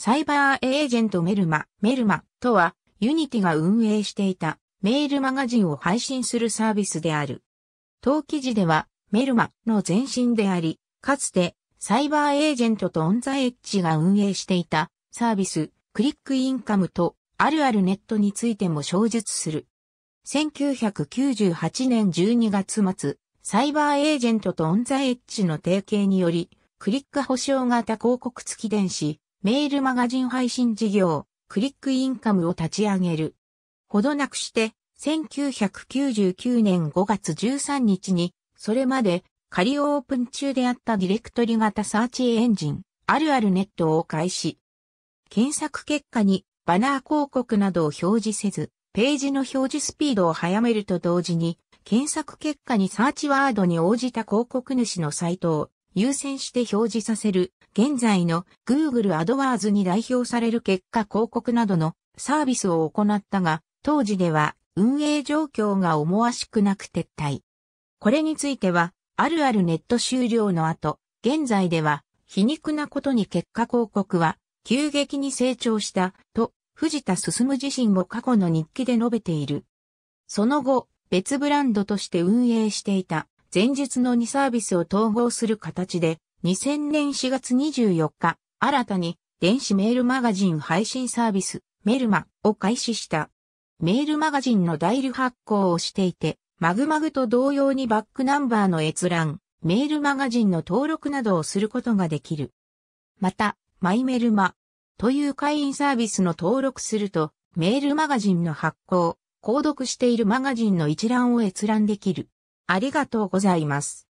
サイバーエージェントメルマ、メルマとは、ユニティが運営していたメールマガジンを配信するサービスである。当記事では、メルマの前身であり、かつてサイバーエージェントとオンザエッジが運営していたサービス、クリックインカムとあるあるネットについても詳述する。1998年12月末、サイバーエージェントとオンザエッジの提携により、クリック保証型広告付き電子、メールマガジン配信事業、クリックインカムを立ち上げる。ほどなくして、1999年5月13日に、それまで仮オープン中であったディレクトリ型サーチエンジン、あるあるネットを開始。検索結果にバナー広告などを表示せず、ページの表示スピードを早めると同時に、検索結果にサーチワードに応じた広告主のサイトを優先して表示させる、現在の Google AdWords に代表される結果広告などのサービスを行ったが、当時では運営状況が思わしくなく撤退。これについては、あるあるネット終了の後、現在では皮肉なことに結果広告は急激に成長したと藤田進自身も過去の日記で述べている。その後、別ブランドとして運営していた前述の2サービスを統合する形で、2000年4月24日、新たに電子メールマガジン配信サービス、メルマを開始した。メールマガジンの代理発行をしていて、マグマグと同様にバックナンバーの閲覧、メールマガジンの登録などをすることができる。また、マイメルマという会員サービスの登録すると、メールマガジンの発行、購読しているマガジンの一覧を閲覧できる。ありがとうございます。